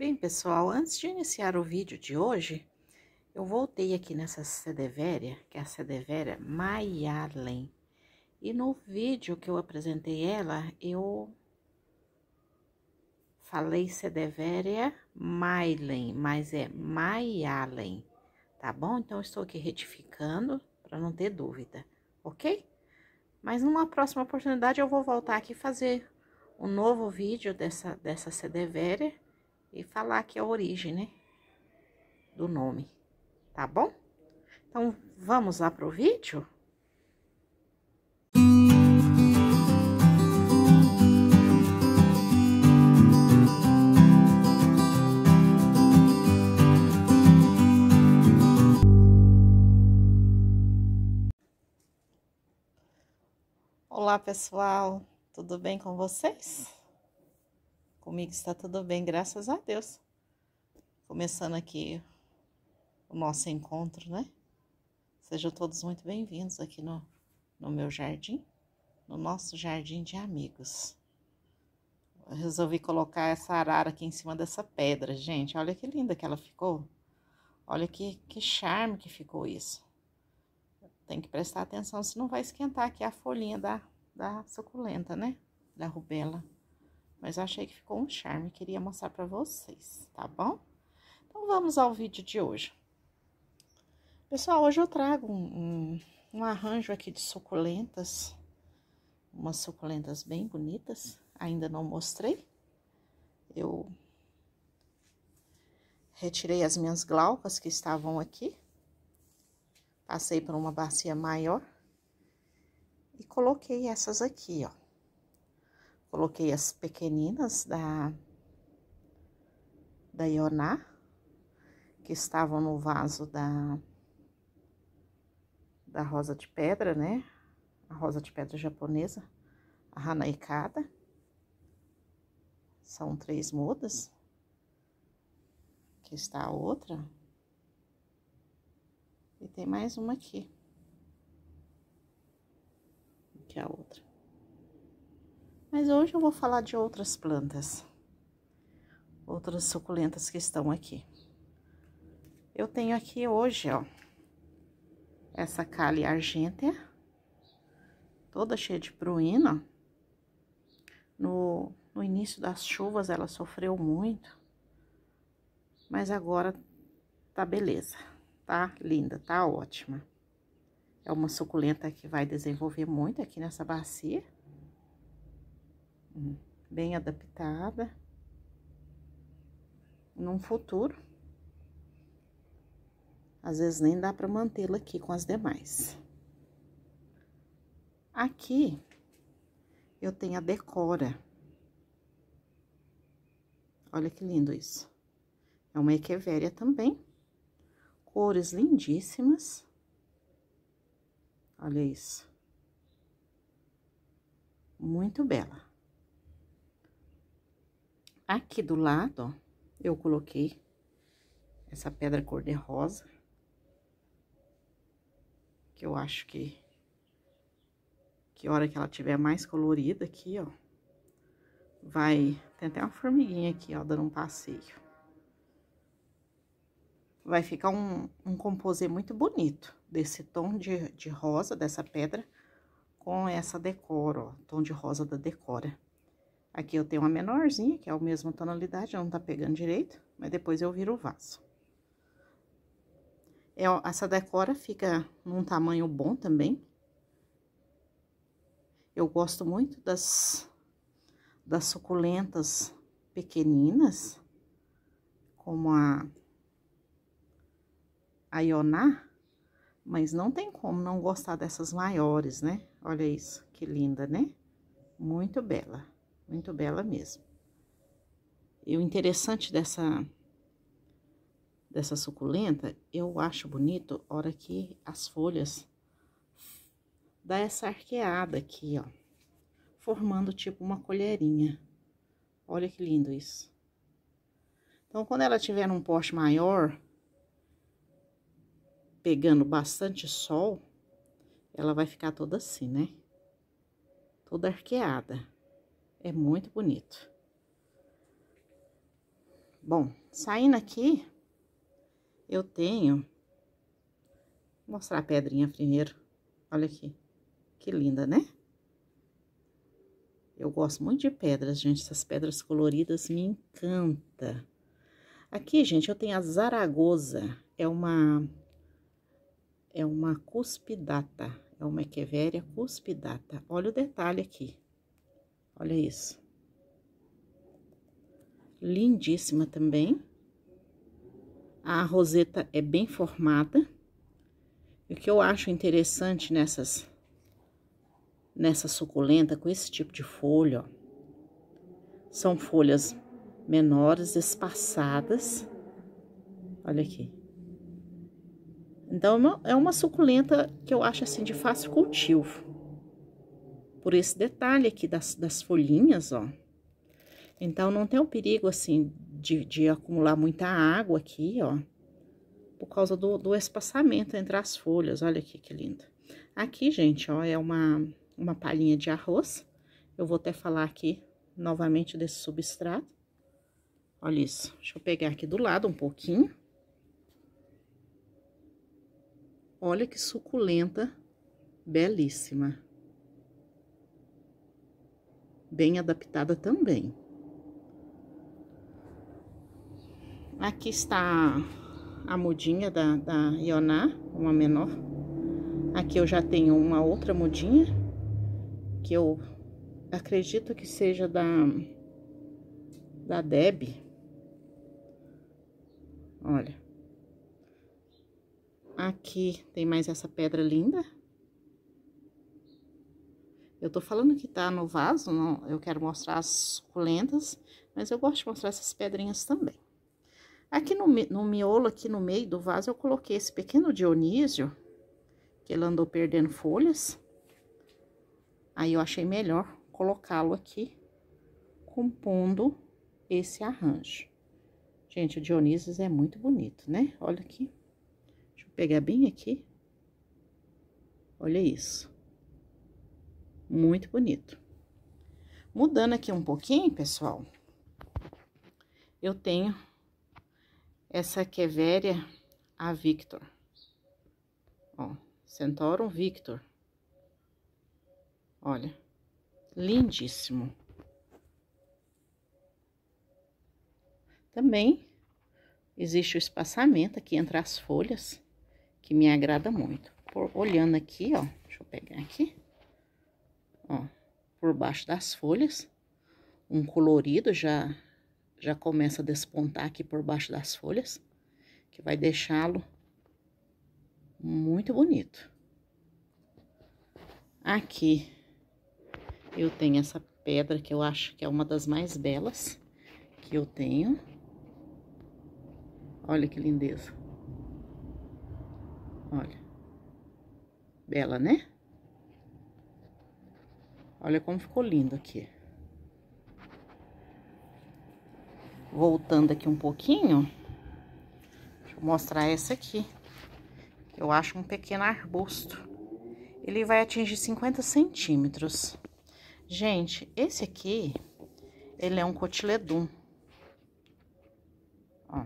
Bem, pessoal, antes de iniciar o vídeo de hoje, eu voltei aqui nessa Sedeveria, que é a Sedeveria Mayalen E no vídeo que eu apresentei ela, eu falei Sedeveria Mailen, mas é Mayalen, tá bom? Então, estou aqui retificando para não ter dúvida, ok? Mas numa próxima oportunidade eu vou voltar aqui fazer um novo vídeo dessa, dessa Sedeveria, e falar aqui é a origem, né? Do nome, tá bom? Então, vamos lá pro vídeo? Olá pessoal, tudo bem com vocês? Comigo está tudo bem, graças a Deus. Começando aqui o nosso encontro, né? Sejam todos muito bem-vindos aqui no, no meu jardim, no nosso jardim de amigos. Eu resolvi colocar essa arara aqui em cima dessa pedra, gente. Olha que linda que ela ficou. Olha que, que charme que ficou isso. Tem que prestar atenção, senão vai esquentar aqui a folhinha da, da suculenta, né? Da rubela. Mas eu achei que ficou um charme e queria mostrar para vocês, tá bom? Então, vamos ao vídeo de hoje. Pessoal, hoje eu trago um, um, um arranjo aqui de suculentas. Umas suculentas bem bonitas. Ainda não mostrei. Eu retirei as minhas glaucas que estavam aqui. Passei por uma bacia maior. E coloquei essas aqui, ó. Coloquei as pequeninas da, da Ioná, que estavam no vaso da, da rosa de pedra, né? A rosa de pedra japonesa, a Hanaikada. São três mudas. Aqui está a outra. E tem mais uma aqui. Aqui é a outra. Mas hoje eu vou falar de outras plantas, outras suculentas que estão aqui. Eu tenho aqui hoje, ó, essa Cali argentea, toda cheia de pruína. No, no início das chuvas ela sofreu muito, mas agora tá beleza, tá linda, tá ótima. É uma suculenta que vai desenvolver muito aqui nessa bacia bem adaptada. Num futuro, às vezes nem dá para mantê-la aqui com as demais. Aqui eu tenho a decora. Olha que lindo isso. É uma equevéria também. Cores lindíssimas. Olha isso. Muito bela. Aqui do lado, ó, eu coloquei essa pedra cor-de-rosa. Que eu acho que... Que hora que ela tiver mais colorida aqui, ó. Vai... Tem até uma formiguinha aqui, ó, dando um passeio. Vai ficar um, um composê muito bonito. Desse tom de, de rosa, dessa pedra, com essa decora, ó. Tom de rosa da decora. Aqui eu tenho uma menorzinha, que é a mesma tonalidade, não tá pegando direito, mas depois eu viro o vaso. É, essa decora fica num tamanho bom também. Eu gosto muito das, das suculentas pequeninas, como a, a Ioná, mas não tem como não gostar dessas maiores, né? Olha isso, que linda, né? Muito bela. Muito bela mesmo. E o interessante dessa dessa suculenta, eu acho bonito a hora que as folhas dá essa arqueada aqui, ó, formando tipo uma colherinha. Olha que lindo isso. Então, quando ela tiver num poste maior, pegando bastante sol, ela vai ficar toda assim, né? Toda arqueada. É muito bonito. Bom, saindo aqui, eu tenho... Vou mostrar a pedrinha primeiro. Olha aqui. Que linda, né? Eu gosto muito de pedras, gente. Essas pedras coloridas me encanta. Aqui, gente, eu tenho a Zaragoza. É uma... É uma cuspidata. É uma Echeveria cuspidata. Olha o detalhe aqui. Olha isso. Lindíssima também. A roseta é bem formada. o que eu acho interessante nessas nessa suculenta com esse tipo de folha, ó, são folhas menores, espaçadas. Olha aqui. Então, é uma, é uma suculenta que eu acho, assim, de fácil cultivo por esse detalhe aqui das, das folhinhas, ó. Então, não tem o um perigo, assim, de, de acumular muita água aqui, ó. Por causa do, do espaçamento entre as folhas, olha aqui que lindo. Aqui, gente, ó, é uma, uma palhinha de arroz. Eu vou até falar aqui novamente desse substrato. Olha isso. Deixa eu pegar aqui do lado um pouquinho. Olha que suculenta belíssima bem adaptada também. Aqui está a mudinha da, da Ioná, uma menor. Aqui eu já tenho uma outra mudinha, que eu acredito que seja da, da Deb. Olha. Aqui tem mais essa pedra linda. Eu tô falando que tá no vaso, não, eu quero mostrar as suculentas, mas eu gosto de mostrar essas pedrinhas também. Aqui no, no miolo, aqui no meio do vaso, eu coloquei esse pequeno Dionísio, que ele andou perdendo folhas. Aí, eu achei melhor colocá-lo aqui, compondo esse arranjo. Gente, o Dionísio é muito bonito, né? Olha aqui. Deixa eu pegar bem aqui. Olha isso muito bonito. Mudando aqui um pouquinho, pessoal, eu tenho essa Queveria a Victor. Ó, Centaurum Victor. Olha, lindíssimo. Também existe o espaçamento aqui entre as folhas, que me agrada muito. Por, olhando aqui, ó, deixa eu pegar aqui ó, por baixo das folhas. Um colorido já, já começa a despontar aqui por baixo das folhas, que vai deixá-lo muito bonito. Aqui eu tenho essa pedra que eu acho que é uma das mais belas que eu tenho. Olha que lindeza. Olha. Bela, né? Olha como ficou lindo aqui. Voltando aqui um pouquinho, deixa eu mostrar essa aqui. Eu acho um pequeno arbusto. Ele vai atingir 50 centímetros. Gente, esse aqui, ele é um cotiledum. Ó.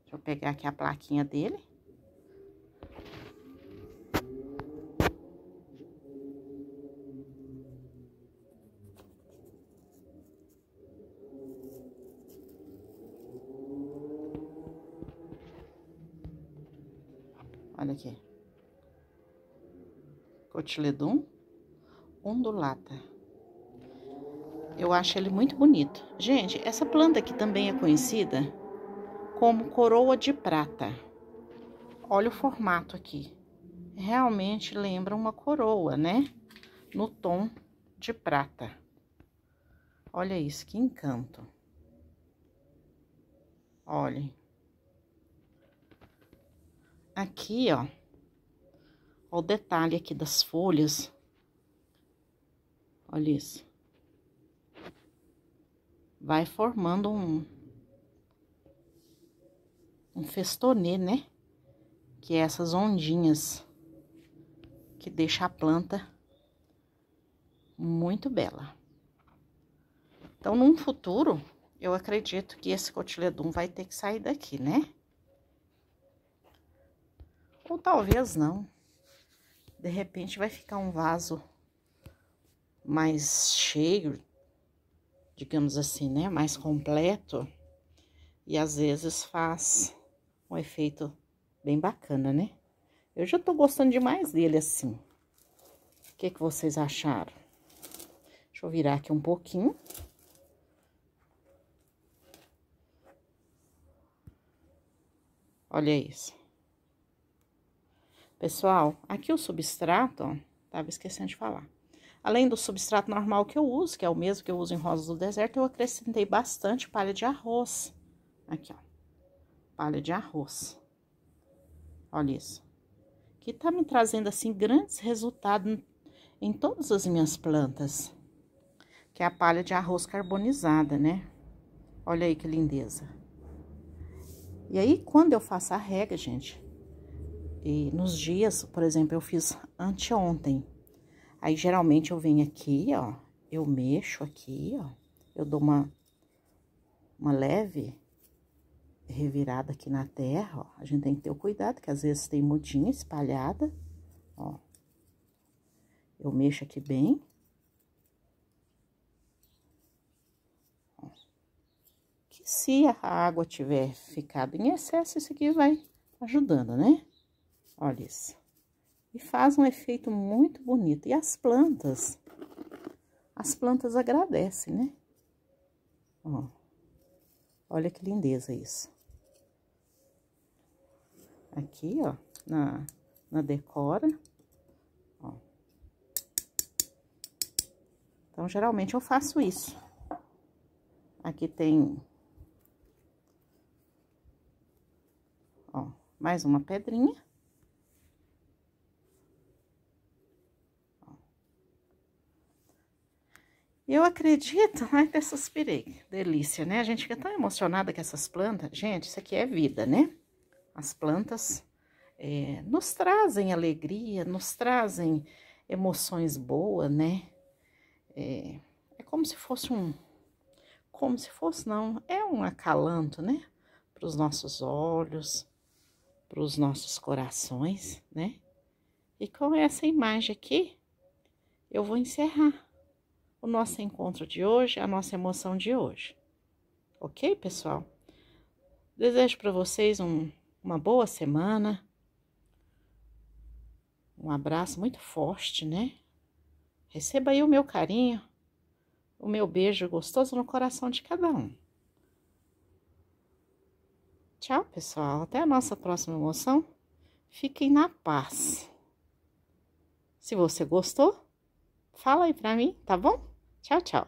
Deixa eu pegar aqui a plaquinha dele. Olha aqui. Cotiledum ondulata. Eu acho ele muito bonito. Gente, essa planta aqui também é conhecida como coroa de prata. Olha o formato aqui. Realmente lembra uma coroa, né? No tom de prata. Olha isso, que encanto. Olhem aqui, ó, ó o detalhe aqui das folhas. Olha isso. Vai formando um, um festonê, né? Que é essas ondinhas que deixa a planta muito bela. Então, num futuro, eu acredito que esse cotiledum vai ter que sair daqui, né? Ou talvez não. De repente vai ficar um vaso mais cheio, digamos assim, né? Mais completo. E às vezes faz um efeito bem bacana, né? Eu já tô gostando demais dele assim. O que, que vocês acharam? Deixa eu virar aqui um pouquinho. Olha isso. Pessoal, aqui o substrato, ó, tava esquecendo de falar. Além do substrato normal que eu uso, que é o mesmo que eu uso em Rosas do Deserto, eu acrescentei bastante palha de arroz. Aqui, ó. Palha de arroz. Olha isso. Que tá me trazendo, assim, grandes resultados em todas as minhas plantas. Que é a palha de arroz carbonizada, né? Olha aí que lindeza. E aí, quando eu faço a rega, gente, e nos dias, por exemplo, eu fiz anteontem. Aí, geralmente, eu venho aqui, ó, eu mexo aqui, ó, eu dou uma, uma leve revirada aqui na terra, ó. A gente tem que ter o cuidado, que às vezes tem mudinha espalhada, ó. Eu mexo aqui bem. Que se a água tiver ficado em excesso, isso aqui vai ajudando, né? Olha isso. E faz um efeito muito bonito. E as plantas, as plantas agradecem, né? Ó, olha que lindeza isso. Aqui, ó, na, na decora, ó. Então, geralmente eu faço isso. Aqui tem ó, mais uma pedrinha. E eu acredito, né, até suspirei. Delícia, né? A gente fica tão emocionada com essas plantas. Gente, isso aqui é vida, né? As plantas é, nos trazem alegria, nos trazem emoções boas, né? É, é como se fosse um... Como se fosse, não. É um acalanto, né? Para os nossos olhos, para os nossos corações, né? E com essa imagem aqui, eu vou encerrar o nosso encontro de hoje, a nossa emoção de hoje. Ok, pessoal? Desejo para vocês um, uma boa semana. Um abraço muito forte, né? Receba aí o meu carinho, o meu beijo gostoso no coração de cada um. Tchau, pessoal. Até a nossa próxima emoção. Fiquem na paz. Se você gostou, fala aí pra mim, tá bom? Tchau, tchau.